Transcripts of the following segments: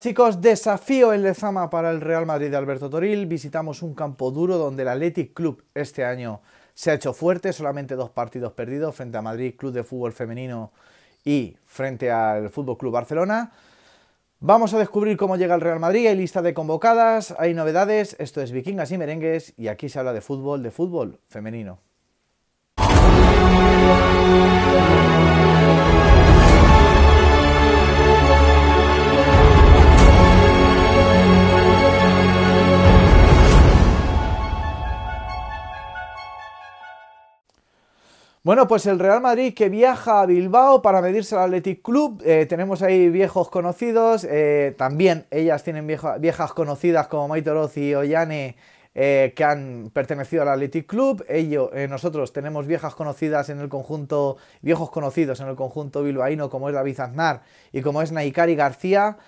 Chicos, desafío en Lezama para el Real Madrid de Alberto Toril. Visitamos un campo duro donde el Athletic Club este año se ha hecho fuerte, solamente dos partidos perdidos frente a Madrid Club de Fútbol Femenino y frente al Fútbol Club Barcelona. Vamos a descubrir cómo llega el Real Madrid, hay lista de convocadas, hay novedades, esto es Vikingas y Merengues y aquí se habla de fútbol, de fútbol femenino. Bueno, pues el Real Madrid que viaja a Bilbao para medirse al Athletic Club. Eh, tenemos ahí viejos conocidos. Eh, también ellas tienen viejas conocidas como Oroz y Ollane eh, que han pertenecido al Athletic Club. Ellos nosotros tenemos viejas conocidas en el conjunto, viejos conocidos en el conjunto bilbaíno como es David Aznar y como es Naikari García.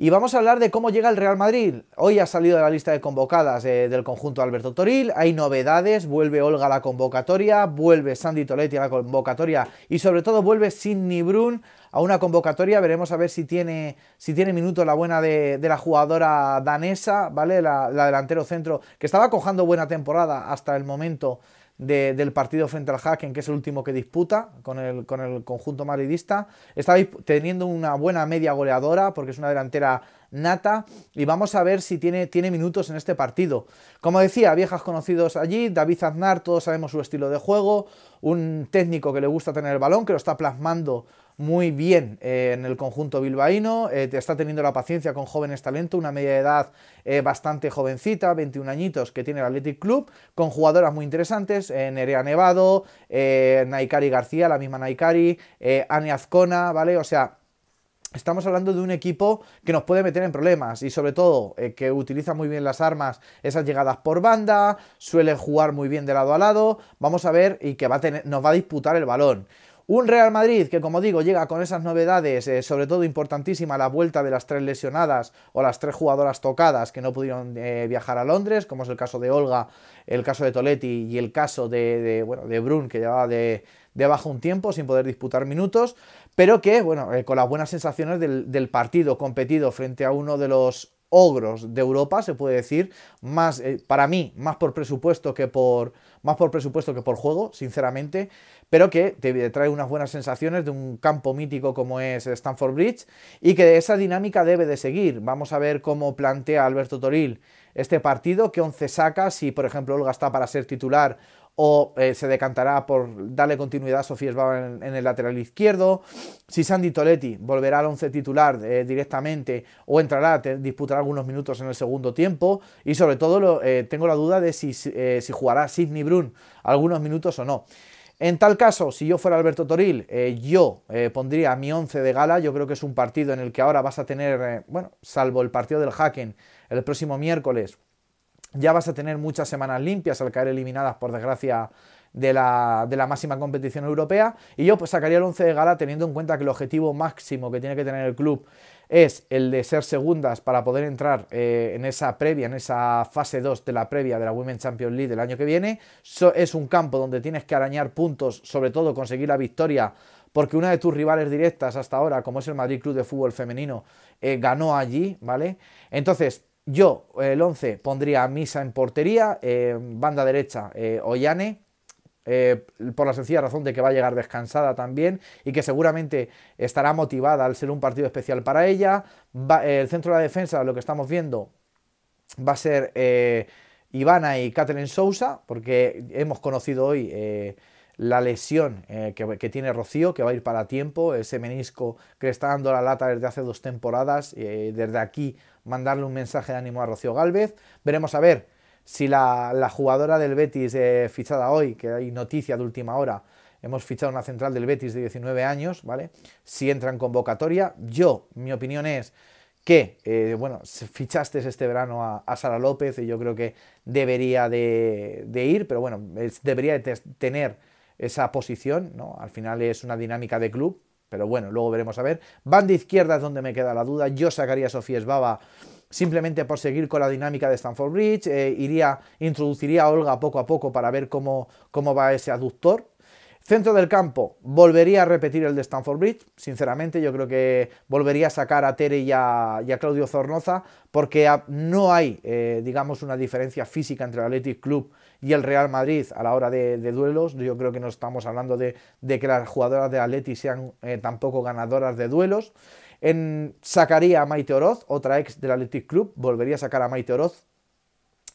Y vamos a hablar de cómo llega el Real Madrid. Hoy ha salido de la lista de convocadas eh, del conjunto Alberto Toril, hay novedades, vuelve Olga a la convocatoria, vuelve Sandy Toletti a la convocatoria y sobre todo vuelve Sidney Brun a una convocatoria. Veremos a ver si tiene, si tiene minuto la buena de, la jugadora danesa, ¿vale? La, la delantero centro, que estaba cojando buena temporada hasta el momento del partido frente al Haken, que es el último que disputa con el, con el conjunto madridista. Está teniendo una buena media goleadora porque es una delantera nata y vamos a ver si tiene, tiene minutos en este partido. Como decía, viejas conocidos allí, David Aznar, todos sabemos su estilo de juego, un técnico que le gusta tener el balón, que lo está plasmando muy bien eh, en el conjunto bilbaíno, eh, te está teniendo la paciencia con jóvenes talento, una media edad eh, bastante jovencita, 21 añitos que tiene el Athletic Club, con jugadoras muy interesantes, Nerea Nevado, Naikari García, la misma Naikari, Ani Azcona, ¿vale? O sea, Estamos hablando de un equipo que nos puede meter en problemas y sobre todo que utiliza muy bien las armas, esas llegadas por banda, suele jugar muy bien de lado a lado, vamos a ver y que va a tener, nos va a disputar el balón. Un Real Madrid que, como digo, llega con esas novedades, eh, sobre todo importantísima la vuelta de las tres lesionadas o las tres jugadoras tocadas que no pudieron eh, viajar a Londres, como es el caso de Olga, el caso de Toletti y el caso de, Brun, que llevaba de, de un tiempo sin poder disputar minutos, pero que, bueno, eh, con las buenas sensaciones del, partido competido frente a uno de los ogros de Europa, se puede decir, más para mí, más por presupuesto que por más por presupuesto que por juego, sinceramente, pero que te trae unas buenas sensaciones de un campo mítico como es Stanford Bridge y que esa dinámica debe de seguir. Vamos a ver cómo plantea Alberto Toril este partido, qué once saca, si por ejemplo Olga está para ser titular o eh, se decantará por darle continuidad a Sofía Esbaba en, el lateral izquierdo, si Sandy Toletti volverá al once titular eh, directamente o entrará, disputará algunos minutos en el segundo tiempo y sobre todo eh, tengo la duda de si, si jugará Sidney Brun algunos minutos o no. En tal caso, si yo fuera Alberto Toril, eh, yo eh, pondría mi 11 de gala. Yo creo que es un partido en el que ahora vas a tener, eh, bueno, salvo el partido del Hacking el próximo miércoles, ya vas a tener muchas semanas limpias al caer eliminadas, por desgracia, de la, máxima competición europea. Y yo pues, sacaría el 11 de gala teniendo en cuenta que el objetivo máximo que tiene que tener el club es el de ser segundas para poder entrar eh, en esa previa, en esa fase 2 de la previa de la Women's Champions League del año que viene. es un campo donde tienes que arañar puntos, sobre todo conseguir la victoria, porque una de tus rivales directas hasta ahora, como es el Madrid Club de Fútbol Femenino, eh, ganó allí, ¿vale? Entonces, yo el 11 pondría a Misa en portería, eh, banda derecha Ollane, eh, por la sencilla razón de que va a llegar descansada también y que seguramente estará motivada al ser un partido especial para ella. el centro de la defensa, lo que estamos viendo, va a ser eh, Ivana y Catherine Sousa, porque hemos conocido hoy eh, la lesión que, tiene Rocío, que va a ir para tiempo, ese menisco que le está dando la lata desde hace dos temporadas, desde aquí mandarle un mensaje de ánimo a Rocío Galvez. Veremos a ver si la, jugadora del Betis eh, fichada hoy, que hay noticia de última hora, hemos fichado una central del Betis de 19 años, ¿vale? Si entra en convocatoria, yo, mi opinión es que, eh, bueno, fichaste este verano a, Sara López y yo creo que debería de, ir, pero bueno, debería de tener esa posición, ¿no? Al final es una dinámica de club, pero bueno, luego veremos a ver. Banda izquierda es donde me queda la duda, yo sacaría a Sofía Esbaba simplemente por seguir con la dinámica de Stanford Bridge, eh, iría, introduciría a Olga poco a poco para ver cómo, va ese aductor. Centro del campo, volvería a repetir el de Stanford Bridge, sinceramente yo creo que volvería a sacar a Tere y a, Claudio Zornoza, porque no hay, eh, digamos, una diferencia física entre el Athletic Club y el Real Madrid a la hora de, duelos. Yo creo que no estamos hablando de, que las jugadoras de Atleti sean eh, tampoco ganadoras de duelos. En, sacaría a Maite Oroz, otra ex del Athletic Club, volvería a sacar a Maite Oroz.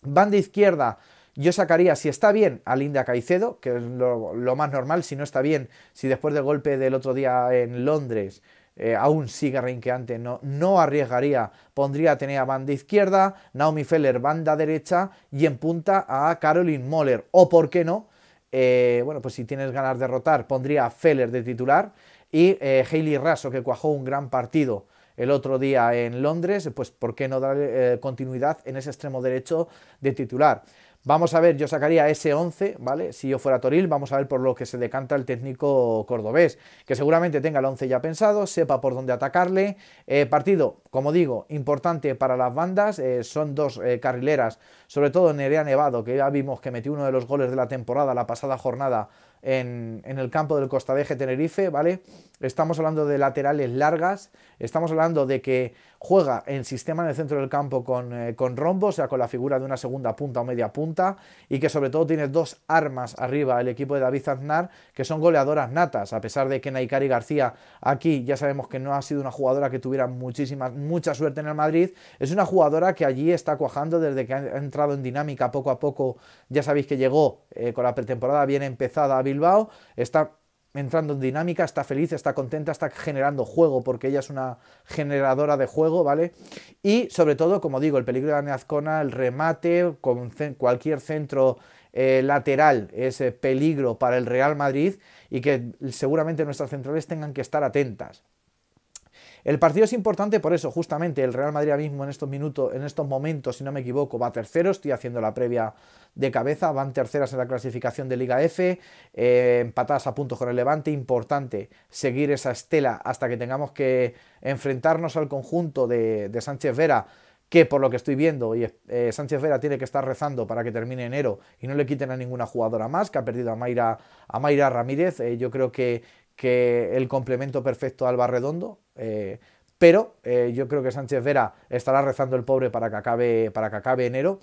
Banda izquierda, yo sacaría, si está bien, a Linda Caicedo, que es lo, lo, más normal, si no está bien, si después del golpe del otro día en Londres eh, aún sigue rinqueante, no, no arriesgaría. Pondría a a banda izquierda, Naomi Feller banda derecha y en punta a Caroline Moller. O por qué no, eh, bueno, pues si tienes ganas de derrotar, pondría a Feller de titular y eh, Hailey Raso, que cuajó un gran partido el otro día en Londres, pues por qué no dar eh, continuidad en ese extremo derecho de titular. Vamos a ver, yo sacaría ese 11, ¿vale? Si yo fuera Toril, vamos a ver por lo que se decanta el técnico cordobés, que seguramente tenga el 11 ya pensado, sepa por dónde atacarle. Eh, partido, como digo, importante para las bandas, eh, son dos eh, carrileras, sobre todo Nerea Nevado, que ya vimos que metió uno de los goles de la temporada la pasada jornada en, el campo del Costa de Tenerife, ¿vale? Estamos hablando de laterales largas, estamos hablando de que juega en sistema en el centro del campo eh, con, rombo, o sea, con la figura de una segunda punta o media punta, y que sobre todo tiene dos armas arriba el equipo de David Aznar, que son goleadoras natas, a pesar de que Naikari García aquí ya sabemos que no ha sido una jugadora que tuviera muchísima, mucha suerte en el Madrid, es una jugadora que allí está cuajando desde que ha entrado en dinámica poco a poco, ya sabéis que llegó eh, con la pretemporada bien empezada, bien Bilbao, está entrando en dinámica, está feliz, está contenta, está generando juego, porque ella es una generadora de juego, ¿vale? Y sobre todo, como digo, el peligro de la neazcona, el remate, con cualquier centro eh, lateral es eh, peligro para el Real Madrid y que seguramente nuestras centrales tengan que estar atentas. El partido es importante por eso, justamente el Real Madrid mismo en estos minutos, en estos momentos, si no me equivoco, va tercero, estoy haciendo la previa de cabeza, van terceras en la clasificación de Liga F, eh, empatadas a puntos con el Levante, importante seguir esa estela hasta que tengamos que enfrentarnos al conjunto de, Sánchez Vera, que por lo que estoy viendo, y eh, Sánchez Vera tiene que estar rezando para que termine enero y no le quiten a ninguna jugadora más, que ha perdido a Mayra, a Ramírez, eh, yo creo que que el complemento perfecto al Alba eh, pero eh, yo creo que Sánchez Vera estará rezando el pobre para que acabe, para que acabe enero.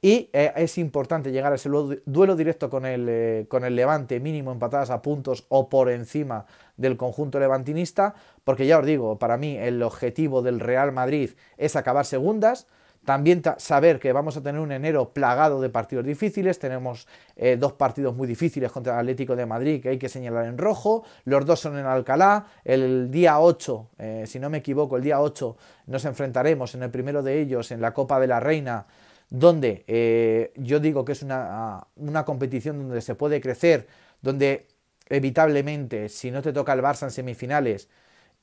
Y eh, es importante llegar a ese duelo directo con el, con el Levante, mínimo empatadas a puntos o por encima del conjunto levantinista, porque ya os digo, para mí el objetivo del Real Madrid es acabar segundas. También saber que vamos a tener un enero plagado de partidos difíciles. Tenemos eh, dos partidos muy difíciles contra el Atlético de Madrid que hay que señalar en rojo. Los dos son en Alcalá. El día 8, eh, si no me equivoco, el día 8 nos enfrentaremos en el primero de ellos en la Copa de la Reina donde eh, yo digo que es una, competición donde se puede crecer, donde evitablemente, si no te toca el Barça en semifinales,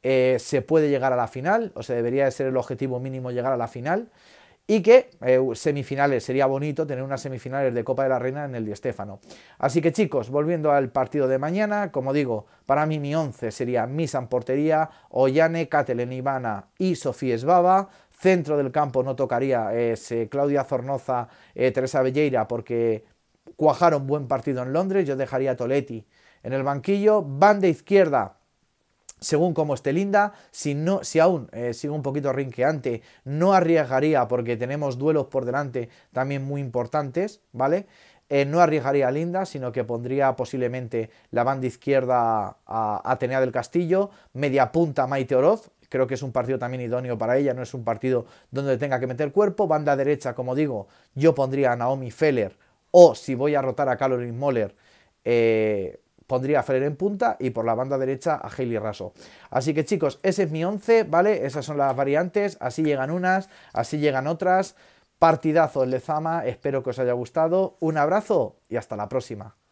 se puede llegar a la final, o sea, debería de ser el objetivo mínimo llegar a la final y que eh, semifinales, sería bonito tener unas semifinales de Copa de la Reina en el Di Stéfano. Así que chicos, volviendo al partido de mañana, como digo, para mí mi 11 sería Misan portería, Ollane, Katelen Ivana y Sofía Esbaba, centro del campo no tocaría Claudia Zornoza, eh, Teresa Velleira porque cuajaron buen partido en Londres, yo dejaría Toletti en el banquillo, van de izquierda según cómo esté Linda, si, no, si aún eh, sigue un poquito rinqueante, no arriesgaría porque tenemos duelos por delante también muy importantes, ¿vale? Eh, no arriesgaría a Linda, sino que pondría posiblemente la banda izquierda a Atenea del Castillo, media punta Maite Oroz, creo que es un partido también idóneo para ella, no es un partido donde tenga que meter cuerpo, banda derecha, como digo, yo pondría a Naomi Feller, o si voy a rotar a Caroline Moller, eh, pondría a Ferrer en punta y por la banda derecha a Haley Raso. Así que chicos, ese es mi 11, ¿vale? Esas son las variantes, así llegan unas, así llegan otras. Partidazo el Lezama, espero que os haya gustado. Un abrazo y hasta la próxima.